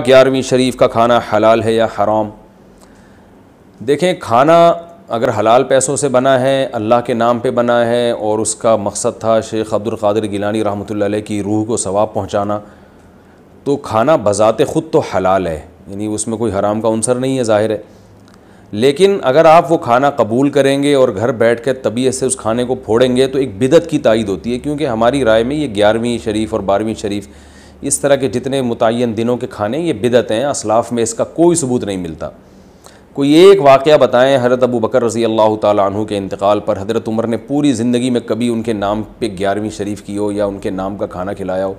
ग्यारहवीं शरीफ का खाना हलाल है या हराम देखें खाना अगर हलाल पैसों से बना है अल्लाह के नाम पे बना है और उसका मकसद था शेख अब्दुल कादिर गिलानी रहमतुल्लाह की रूह को सवाब पहुंचाना तो खाना बज़ात ख़ुद तो हलाल है यानी उसमें कोई हराम का अनसर नहीं है ज़ाहिर है लेकिन अगर आप वो खाना कबूल करेंगे और घर बैठ कर तबीयत से उस खाने को फोड़ेंगे तो एक बिदत की तइद होती है क्योंकि हमारी राय में ये ग्यारहवीं शरीफ और बारहवीं शरीफ़ इस तरह के जितने मुतन दिनों के खाने ये बिदत हैं असलाफ में इसका कोई सबूत नहीं मिलता कोई एक वाक़ बताएं हज़रत अबू बकर रज़ी अल्लाह तु के इंतकाल पर हज़रत उमर ने पूरी ज़िंदगी में कभी उनके नाम पर ग्यारहवीं शरीफ की हो या उनके नाम का खाना खिलाया हो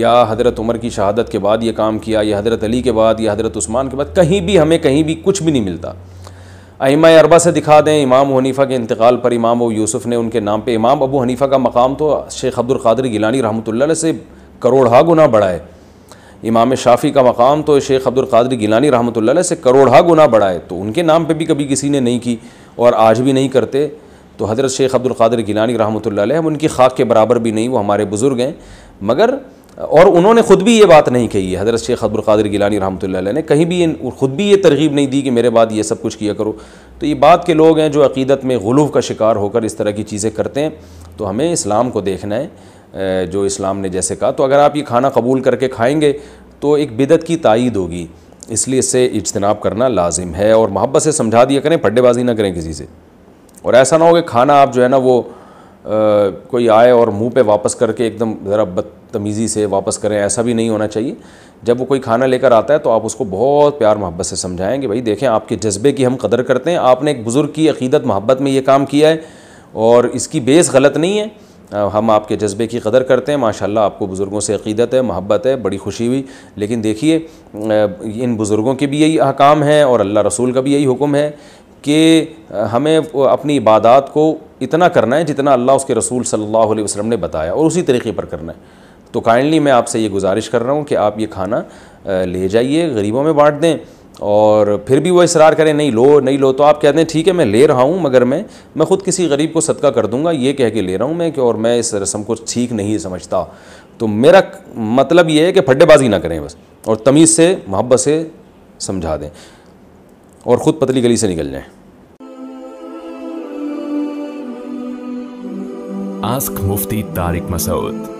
या हज़रत उमर की शहादत के बाद ये काम किया या हज़रत अली के बाद या हज़रत उस्मान के बाद कहीं भी हमें कहीं भी कुछ भी नहीं मिलता अमा अरबा से दिखा दें इमाम हनीफ़ा के इंतकाल पर इमाम अबू यूसुफ़ ने उनके नाम पर इमाम अबू हनीफ़ा का मकाम तो शेख अब्दुल गिलानी रहमत से करोड़हा गुना बड़ा है इमाम शाफ़ी का मकाम तो शेख अब्दुल कादर गिलानी रहमत से करोड़हा गुना बड़ा है तो उनके नाम पर भी कभी किसी ने नहीं की और आज भी नहीं करते तो हज़रत शेख अब्दुल कादर गिलानी रहमत हम उनकी खाक के बराबर भी नहीं वो हमारे बुज़ुर्ग हैं मगर और उन्होंने ख़ुद भी ये बात नहीं कही है हज़रत शेख अब्दुल कादर गिलानी रहमत ने कहीं भी ख़ुद भी ये तरगीब नहीं दी कि मेरे बाद ये सब कुछ किया करो तो ये बात के लोग हैं जो अकीदत में गलूफ़ का शिकार होकर इस तरह की चीज़ें करते हैं तो हमें इस्लाम को देखना है जो इस्लाम ने जैसे कहा तो अगर आप ये खाना कबूल करके खाएंगे तो एक बिदत की तइद होगी इसलिए इससे इजतनाब करना लाजिम है और मोहब्बत से समझा दिया करें पड्डेबाजी ना करें किसी से और ऐसा ना हो कि खाना आप जो है ना वो आ, कोई आए और मुंह पे वापस करके एकदम ज़रा बदतमीज़ी से वापस करें ऐसा भी नहीं होना चाहिए जब वो कोई खाना लेकर आता है तो आप उसको बहुत प्यार मोहब्बत से समझाएँ कि भाई देखें आपके जज्बे की हम कदर करते हैं आपने एक बुज़ुर्ग की अकीदत मोहब्बत में ये काम किया है और इसकी बेस गलत नहीं है हम आपके जज्बे की कदर करते हैं माशाल्लाह आपको बुज़ुर्गों से अकीदत है मोहब्बत है बड़ी खुशी हुई लेकिन देखिए इन बुज़ुर्गों के भी यही अहकाम हैं और अल्लाह रसूल का भी यही हुक्म है कि हमें अपनी इबादत को इतना करना है जितना अल्लाह उसके रसूल सल्लल्लाहु अलैहि वसल्लम ने बताया और उसी तरीके पर करना है तो काइंडली मैं आपसे ये गुजारिश कर रहा हूँ कि आप ये खाना ले जाइए गरीबों में बाँट दें और फिर भी वो इसरार करें नहीं लो नहीं लो तो आप कहते हैं ठीक है मैं ले रहा हूँ मगर मैं मैं ख़ुद किसी गरीब को सदका कर दूँगा ये कह के ले रहा हूँ मैं कि और मैं इस रस्म को ठीक नहीं समझता तो मेरा मतलब ये है कि फड्डेबाजी ना करें बस और तमीज़ से मोहब्बत से समझा दें और ख़ुद पतली गली से निकल जाएँ आस्क मुफ्ती तारिक मसूद